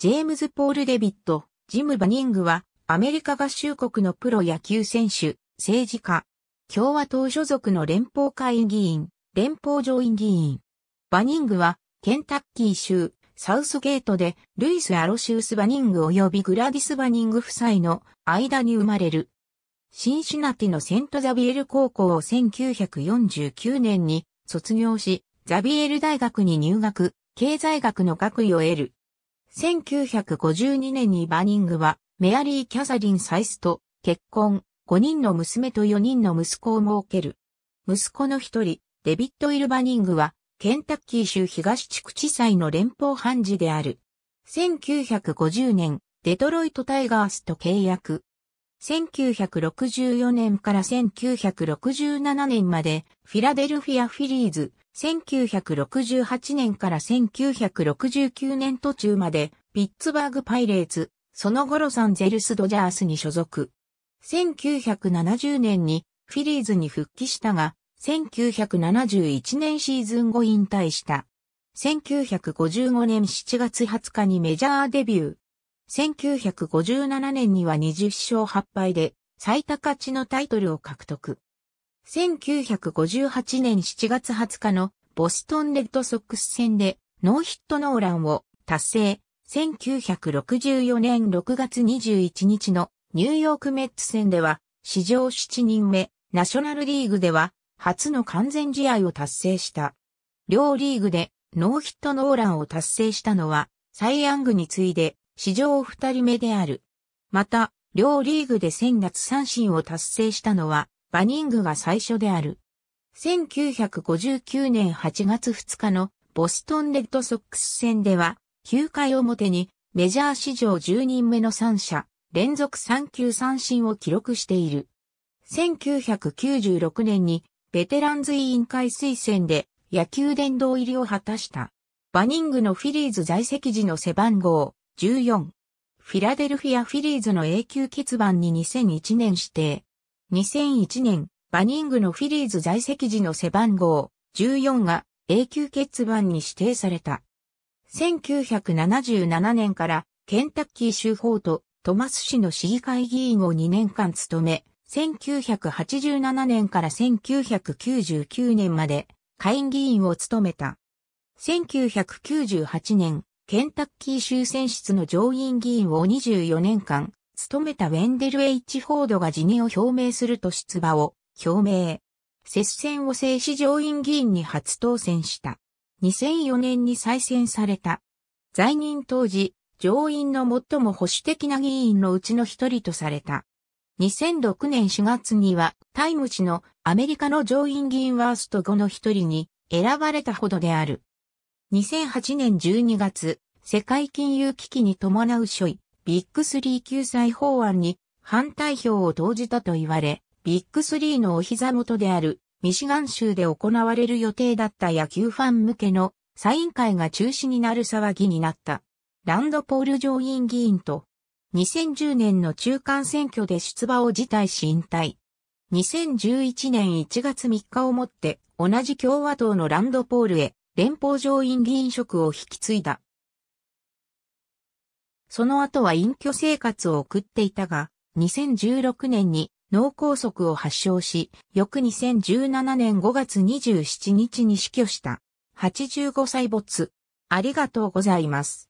ジェームズ・ポール・デビット、ジム・バニングは、アメリカ合衆国のプロ野球選手、政治家、共和党所属の連邦会議員、連邦上院議員。バニングは、ケンタッキー州、サウスゲートで、ルイス・アロシウス・バニング及びグラディス・バニング夫妻の間に生まれる。シンシナティのセント・ザビエル高校を1949年に卒業し、ザビエル大学に入学、経済学の学位を得る。1952年にバニングは、メアリー・キャサリン・サイスと結婚、5人の娘と4人の息子を設ける。息子の一人、デビッド・イル・バニングは、ケンタッキー州東地区地裁の連邦判事である。1950年、デトロイト・タイガースと契約。1964年から1967年まで、フィラデルフィア・フィリーズ、1968年から1969年途中まで、ピッツバーグパイレーツ、その後ロサンゼルスドジャースに所属。1970年にフィリーズに復帰したが、1971年シーズン後引退した。1955年7月20日にメジャーデビュー。1957年には20勝8敗で最多勝ちのタイトルを獲得。1958年7月20日のボストンレッドソックス戦でノーヒットノーランを達成。1964年6月21日のニューヨークメッツ戦では史上7人目、ナショナルリーグでは初の完全試合を達成した。両リーグでノーヒットノーランを達成したのはサイ・ヤングに次いで史上2人目である。また、両リーグで1000奪三振を達成したのはバニングが最初である。1959年8月2日のボストンレッドソックス戦では、9回表にメジャー史上10人目の3者、連続3球三振を記録している。1996年にベテランズ委員会推薦で野球殿堂入りを果たした。バニングのフィリーズ在籍時の背番号14。フィラデルフィアフィリーズの永久欠番に2001年指定。2001年、バニングのフィリーズ在籍時の背番号14が永久欠番に指定された。1977年からケンタッキー州法とトマス市の市議会議員を2年間務め、1987年から1999年まで下院議員を務めた。1998年、ケンタッキー州選出の上院議員を24年間務めたウェンデル・ H・ フォードが辞任を表明すると出馬を表明。接戦を制し上院議員に初当選した。2004年に再選された。在任当時、上院の最も保守的な議員のうちの一人とされた。2006年4月には、タイム氏のアメリカの上院議員ワースト5の一人に選ばれたほどである。2008年12月、世界金融危機に伴う諸位、ビッグスリー救済法案に反対票を投じたと言われ、ビッグスリーのお膝元であるミシガン州で行われる予定だった野球ファン向けのサイン会が中止になる騒ぎになった。ランドポール上院議員と2010年の中間選挙で出馬を辞退し引退。2011年1月3日をもって同じ共和党のランドポールへ連邦上院議員職を引き継いだ。その後は隠居生活を送っていたが、2016年に脳梗塞を発症し、翌2017年5月27日に死去した。85歳没。ありがとうございます。